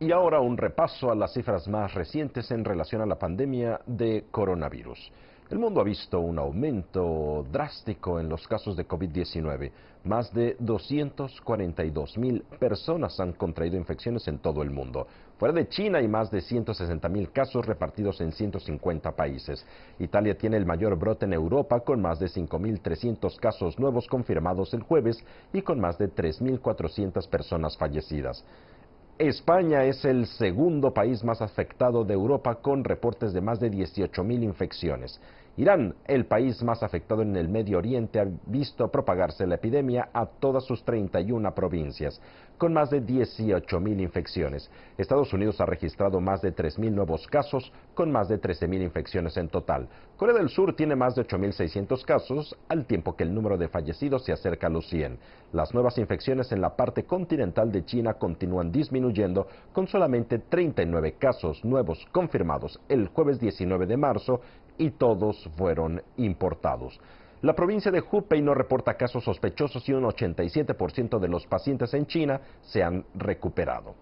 Y ahora un repaso a las cifras más recientes en relación a la pandemia de coronavirus. El mundo ha visto un aumento drástico en los casos de COVID-19. Más de 242 mil personas han contraído infecciones en todo el mundo. Fuera de China hay más de 160 mil casos repartidos en 150 países. Italia tiene el mayor brote en Europa con más de 5.300 casos nuevos confirmados el jueves y con más de 3.400 personas fallecidas. España es el segundo país más afectado de Europa con reportes de más de 18.000 infecciones. Irán, el país más afectado en el Medio Oriente, ha visto propagarse la epidemia a todas sus 31 provincias, con más de mil infecciones. Estados Unidos ha registrado más de 3.000 nuevos casos, con más de 13.000 infecciones en total. Corea del Sur tiene más de 8.600 casos, al tiempo que el número de fallecidos se acerca a los 100. Las nuevas infecciones en la parte continental de China continúan disminuyendo, con solamente 39 casos nuevos confirmados el jueves 19 de marzo y todos fueron importados. La provincia de Hubei no reporta casos sospechosos y un 87% de los pacientes en China se han recuperado.